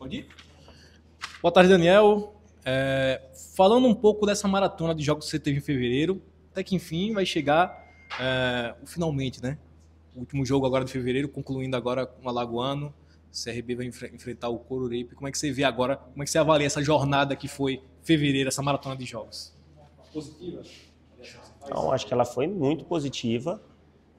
Pode ir? Boa tarde, Daniel. É, falando um pouco dessa maratona de jogos que você teve em fevereiro, até que enfim vai chegar é, finalmente, né? O último jogo agora de fevereiro, concluindo agora com o Alagoano. CRB vai enfrentar o Coruripe. Como é que você vê agora? Como é que você avalia essa jornada que foi fevereiro, essa maratona de jogos? Positiva? Então, acho que ela foi muito positiva.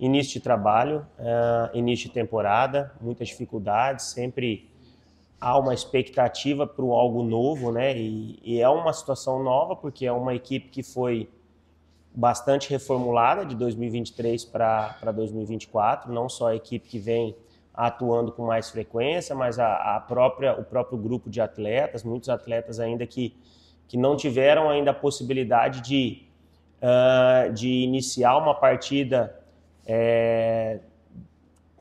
Início de trabalho, uh, início de temporada, muitas dificuldades, sempre há uma expectativa para algo novo, né? E, e, é uma situação nova, porque é uma equipe que foi bastante reformulada de 2023 para 2024, não só a equipe que vem atuando com mais frequência, mas a, a própria o próprio grupo de atletas, muitos atletas ainda que, que não tiveram ainda a possibilidade de, uh, de iniciar uma partida é,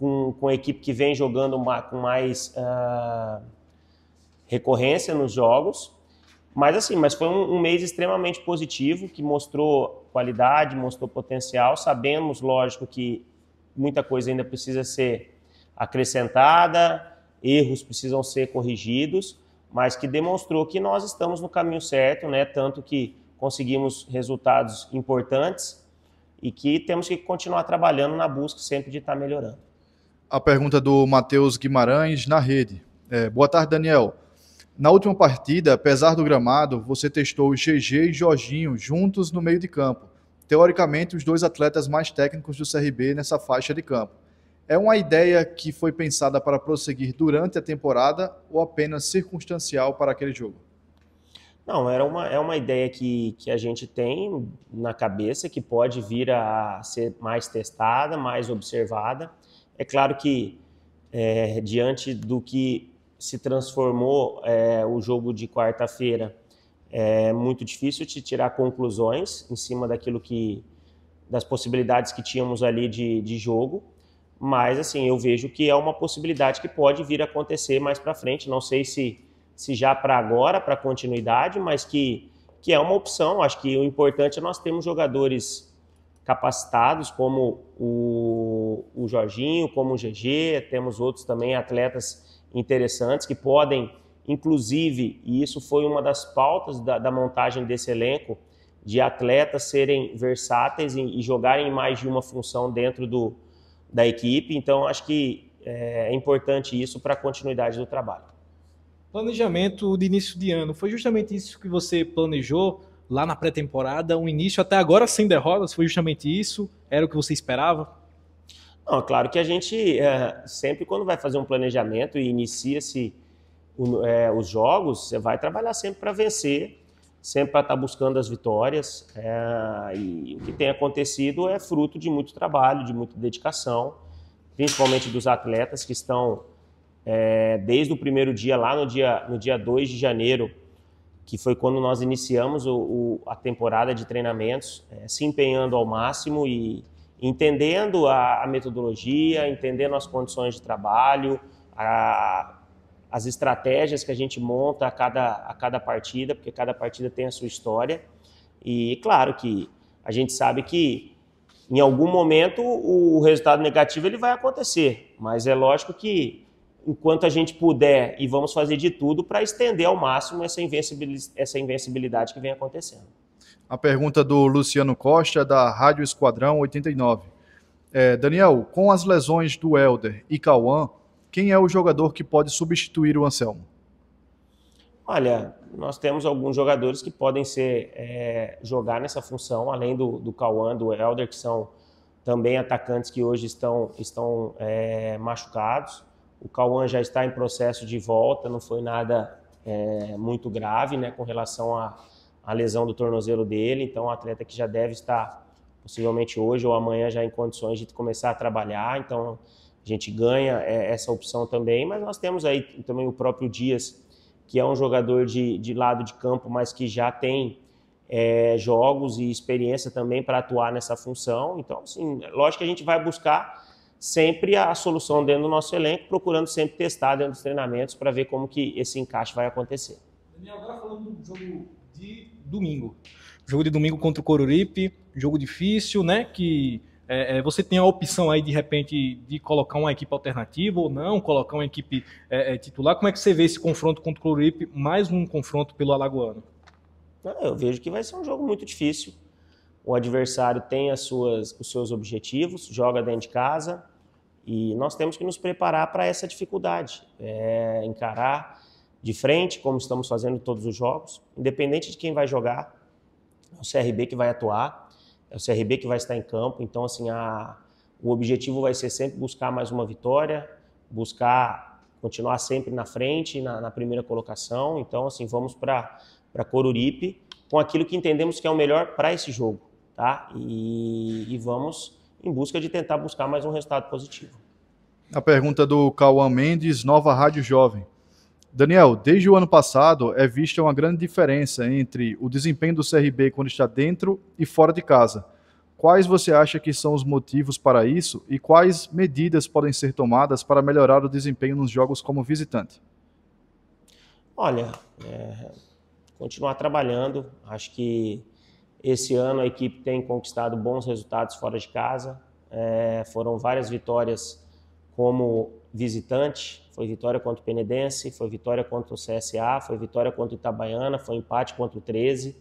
com, com a equipe que vem jogando com mais uh, recorrência nos jogos. Mas assim, mas foi um, um, mês extremamente positivo, que mostrou qualidade, mostrou potencial. Sabemos, lógico, que muita coisa ainda precisa ser acrescentada, erros precisam ser corrigidos, mas que demonstrou que nós estamos no caminho certo, né? Tanto que conseguimos resultados importantes e que temos que continuar trabalhando na busca sempre de estar melhorando a pergunta do Matheus Guimarães na rede. É, boa tarde, Daniel. Na última partida, apesar do gramado, você testou o GG e Jorginho juntos no meio de campo. Teoricamente, os dois atletas mais técnicos do CRB nessa faixa de campo. É uma ideia que foi pensada para prosseguir durante a temporada ou apenas circunstancial para aquele jogo? Não, era uma, é uma ideia que, que a gente tem na cabeça, que pode vir a ser mais testada, mais observada. É claro que, é, diante do que se transformou é, o jogo de quarta-feira, é muito difícil te tirar conclusões em cima daquilo que das possibilidades que tínhamos ali de, de jogo, mas assim eu vejo que é uma possibilidade que pode vir a acontecer mais para frente. Não sei se se já para agora, para continuidade, mas que que é uma opção. Acho que o importante é nós termos jogadores capacitados, como o, o Jorginho, como o GG, temos outros também atletas interessantes que podem, inclusive, e isso foi uma das pautas da, da montagem desse elenco, de atletas serem versáteis e, e jogarem mais de uma função dentro do, da equipe. Então, acho que é, é importante isso para a continuidade do trabalho. Planejamento de início de ano, foi justamente isso que você planejou lá na pré-temporada, um início até agora sem derrotas, foi justamente isso? Era o que você esperava? Não, claro que a gente é, sempre quando vai fazer um planejamento e inicia-se é, os jogos, você vai trabalhar sempre para vencer, sempre para estar tá buscando as vitórias. É, e o que tem acontecido é fruto de muito trabalho, de muita dedicação, principalmente dos atletas que estão é, desde o primeiro dia, lá no dia, no dia 2 de janeiro, que foi quando nós iniciamos o, o, a temporada de treinamentos, é, se empenhando ao máximo e entendendo a, a, metodologia, entendendo as condições de trabalho, a, as estratégias que a gente monta a cada, a cada partida, porque cada partida tem a sua história. E claro que a gente sabe que em algum momento o resultado negativo ele vai acontecer, mas é lógico que enquanto a gente puder e vamos fazer de tudo para estender ao máximo essa invencibilidade, essa invencibilidade que vem acontecendo. A pergunta do Luciano Costa, da Rádio Esquadrão 89. É, Daniel, com as lesões do Helder e Cauã, quem é o jogador que pode substituir o Anselmo? Olha, nós temos alguns jogadores que podem ser é, jogar nessa função, além do, do do Helder, que são também atacantes que hoje estão, estão é, machucados. O Cauã já está em processo de volta, não foi nada é, muito grave né, com relação à lesão do tornozelo dele, então o atleta que já deve estar possivelmente hoje ou amanhã já em condições de começar a trabalhar, então a gente ganha é, essa opção também, mas nós temos aí também o próprio Dias, que é um jogador de, de lado de campo, mas que já tem é, jogos e experiência também para atuar nessa função. Então, assim, lógico que a gente vai buscar sempre a solução dentro do nosso elenco, procurando sempre testar dentro dos treinamentos para ver como que esse encaixe vai acontecer. Daniel, agora falando do jogo de domingo. Jogo de domingo contra o Coruripe, jogo difícil, né? Que é, é você tem a opção aí de repente de colocar uma equipe alternativa ou não, colocar uma equipe é, é titular. Como é que você vê esse confronto contra o Coruripe, mais um confronto pelo Alagoano? Ah, eu vejo que vai ser um jogo muito difícil. O adversário tem as suas, os seus objetivos, joga dentro de casa, e nós temos que nos preparar para essa dificuldade, é, encarar de frente, como estamos fazendo todos os jogos, independente de quem vai jogar, é o CRB que vai atuar, é o CRB que vai estar em campo. Então, assim, a, o objetivo vai ser sempre buscar mais uma vitória, buscar continuar sempre na frente, na, na primeira colocação. Então, assim, vamos para Coruripe com aquilo que entendemos que é o melhor para esse jogo, tá? E, e vamos em busca de tentar buscar mais um resultado positivo. A pergunta do Cauã Mendes, Nova Rádio Jovem. Daniel, desde o ano passado é vista uma grande diferença entre o desempenho do CRB quando está dentro e fora de casa. Quais você acha que são os motivos para isso e quais medidas podem ser tomadas para melhorar o desempenho nos jogos como visitante? Olha, é, continuar trabalhando. Acho que esse ano a equipe tem conquistado bons resultados fora de casa. É, foram várias vitórias como visitante. Foi vitória contra o Penedense, foi vitória contra o CSA, foi vitória contra o Itabaiana, foi empate contra o 13.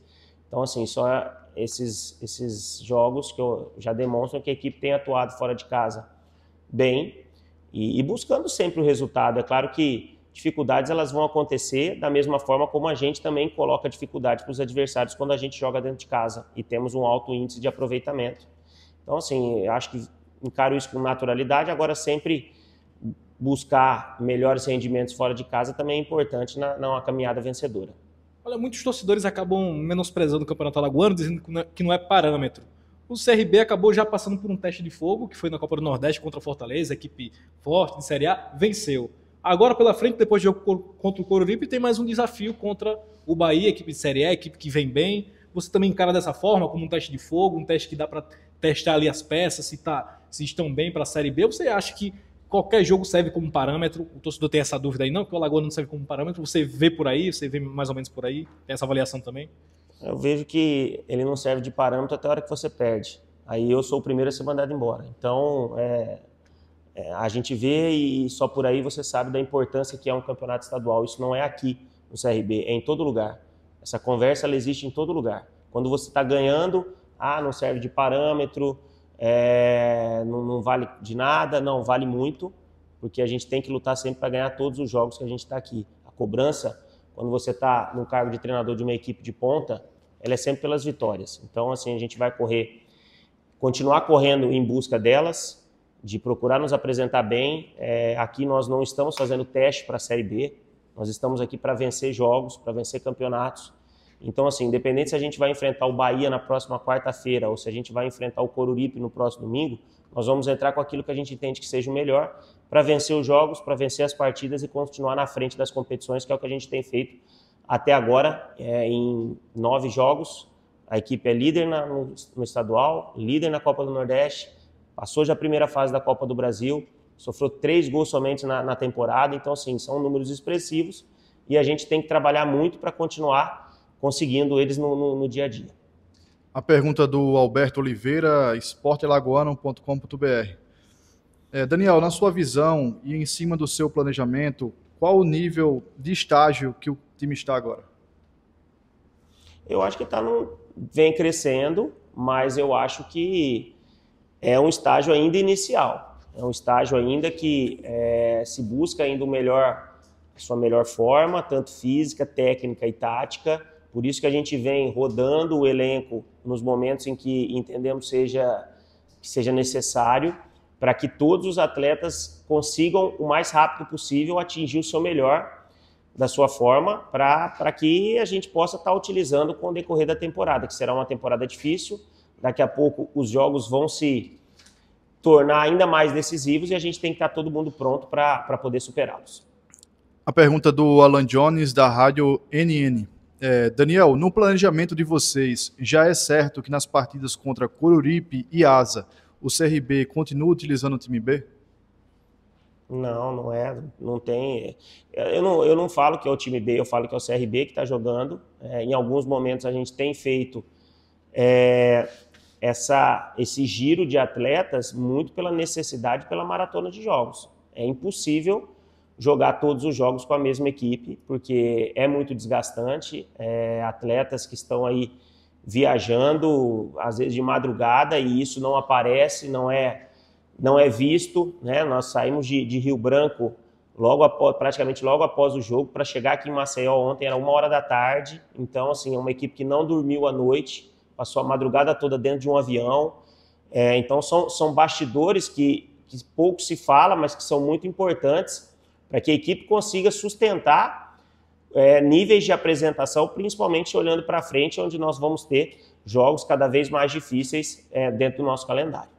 Então, assim, só esses, esses jogos que eu já demonstram que a equipe tem atuado fora de casa bem e, e buscando sempre o resultado. É claro que dificuldades elas vão acontecer da mesma forma como a gente também coloca dificuldade para os adversários quando a gente joga dentro de casa e temos um alto índice de aproveitamento. Então, assim, acho que encaro isso com naturalidade. Agora, sempre buscar melhores rendimentos fora de casa também é importante na, na caminhada vencedora. Olha, muitos torcedores acabam menosprezando o Campeonato Alagoano, dizendo que não é, é parâmetro. O CRB acabou já passando por um teste de fogo, que foi na Copa do Nordeste contra a Fortaleza, equipe forte de Série A, venceu Agora pela frente, depois do jogo contra o Coruripe, tem mais um desafio contra o Bahia, equipe de Série E, equipe que vem bem. Você também encara dessa forma, como um teste de fogo, um teste que dá para testar ali as peças, se, tá, se estão bem para a Série B. Você acha que qualquer jogo serve como parâmetro? O torcedor tem essa dúvida aí, não? Que o Alagoas não serve como parâmetro? Você vê por aí? Você vê mais ou menos por aí? Tem essa avaliação também? Eu vejo que ele não serve de parâmetro até a hora que você perde. Aí eu sou o primeiro a ser mandado embora. Então, é, é, a gente vê e só por aí você sabe da importância que é um campeonato estadual. Isso não é aqui no CRB, é em todo lugar. Essa conversa ela existe em todo lugar. Quando você está ganhando, ah, não serve de parâmetro, é, não, não vale de nada, não, vale muito, porque a gente tem que lutar sempre para ganhar todos os jogos que a gente está aqui. A cobrança, quando você está no cargo de treinador de uma equipe de ponta, ela é sempre pelas vitórias. Então, assim, a gente vai correr, continuar correndo em busca delas, de procurar nos apresentar bem. É, aqui nós não estamos fazendo teste para a Série B, nós estamos aqui para vencer jogos, para vencer campeonatos. Então, assim, independente se a gente vai enfrentar o Bahia na próxima quarta-feira ou se a gente vai enfrentar o Coruripe no próximo domingo, nós vamos entrar com aquilo que a gente entende que seja o melhor para vencer os jogos, para vencer as partidas e continuar na frente das competições, que é o que a gente tem feito até agora é, em nove jogos. A equipe é líder na, no, no estadual, líder na Copa do Nordeste, Passou já a primeira fase da Copa do Brasil, sofreu três gols somente na, na temporada, então, assim, são números expressivos e a gente tem que trabalhar muito para continuar conseguindo eles no, no, no, dia a dia. A pergunta do Alberto Oliveira, esportelagoano.com.br. É, Daniel, na sua visão e em cima do seu planejamento, qual o nível de estágio que o time está agora? Eu acho que tá no... vem crescendo, mas eu acho que é um estágio ainda inicial, é um estágio ainda que é, se busca ainda o melhor, a sua melhor forma, tanto física, técnica e tática. Por isso que a gente vem rodando o elenco nos momentos em que entendemos seja, que seja necessário para que todos os atletas consigam o mais rápido possível atingir o seu melhor da sua forma para que a gente possa estar tá utilizando com o decorrer da temporada, que será uma temporada difícil, daqui a pouco os jogos vão se tornar ainda mais decisivos e a gente tem que estar todo mundo pronto para poder superá-los. A pergunta do Alan Jones, da rádio NN. É, Daniel, no planejamento de vocês, já é certo que nas partidas contra Coruripe e Asa, o CRB continua utilizando o time B? Não, não é. Não tem. Eu não, eu não falo que é o time B, eu falo que é o CRB que está jogando. É, em alguns momentos a gente tem feito é, essa, esse giro de atletas muito pela necessidade pela maratona de jogos. É impossível jogar todos os jogos com a mesma equipe, porque é muito desgastante. É, atletas que estão aí viajando, às vezes de madrugada, e isso não aparece, não é, não é visto. Né? Nós saímos de, de Rio Branco logo após, praticamente logo após o jogo para chegar aqui em Maceió ontem, era uma hora da tarde. Então, assim, é uma equipe que não dormiu à noite passou a madrugada toda dentro de um avião. É, então, são, são bastidores que, que pouco se fala, mas que são muito importantes para que a equipe consiga sustentar é, níveis de apresentação, principalmente olhando para frente, onde nós vamos ter jogos cada vez mais difíceis é, dentro do nosso calendário.